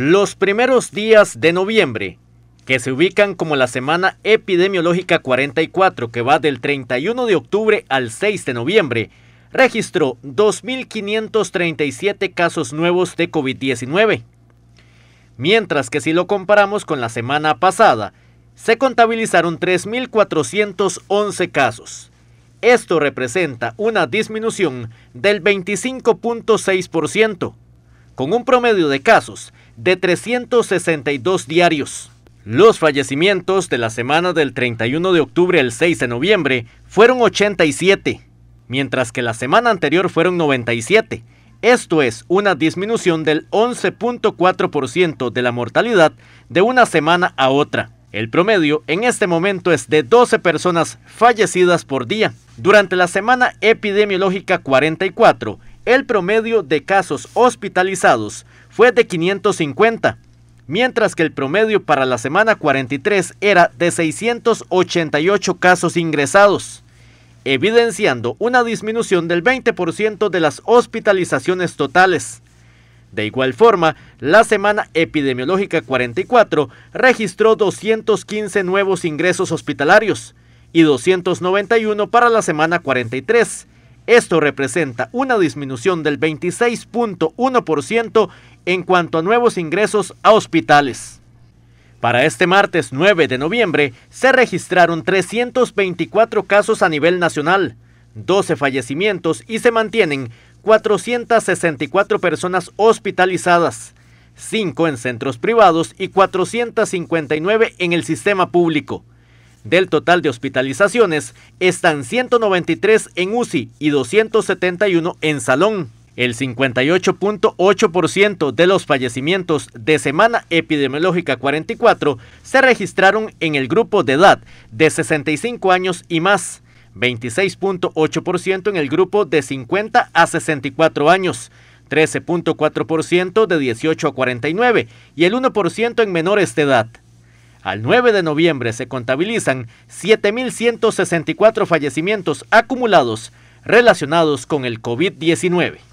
Los primeros días de noviembre, que se ubican como la semana epidemiológica 44, que va del 31 de octubre al 6 de noviembre, registró 2.537 casos nuevos de COVID-19. Mientras que si lo comparamos con la semana pasada, se contabilizaron 3.411 casos. Esto representa una disminución del 25.6% con un promedio de casos de 362 diarios. Los fallecimientos de la semana del 31 de octubre al 6 de noviembre fueron 87, mientras que la semana anterior fueron 97. Esto es una disminución del 11.4% de la mortalidad de una semana a otra. El promedio en este momento es de 12 personas fallecidas por día. Durante la semana epidemiológica 44, el promedio de casos hospitalizados fue de 550, mientras que el promedio para la semana 43 era de 688 casos ingresados, evidenciando una disminución del 20% de las hospitalizaciones totales. De igual forma, la semana epidemiológica 44 registró 215 nuevos ingresos hospitalarios y 291 para la semana 43, esto representa una disminución del 26.1% en cuanto a nuevos ingresos a hospitales. Para este martes 9 de noviembre se registraron 324 casos a nivel nacional, 12 fallecimientos y se mantienen 464 personas hospitalizadas, 5 en centros privados y 459 en el sistema público. Del total de hospitalizaciones, están 193 en UCI y 271 en salón. El 58.8% de los fallecimientos de semana epidemiológica 44 se registraron en el grupo de edad de 65 años y más, 26.8% en el grupo de 50 a 64 años, 13.4% de 18 a 49 y el 1% en menores de edad al 9 de noviembre se contabilizan 7.164 fallecimientos acumulados relacionados con el COVID-19.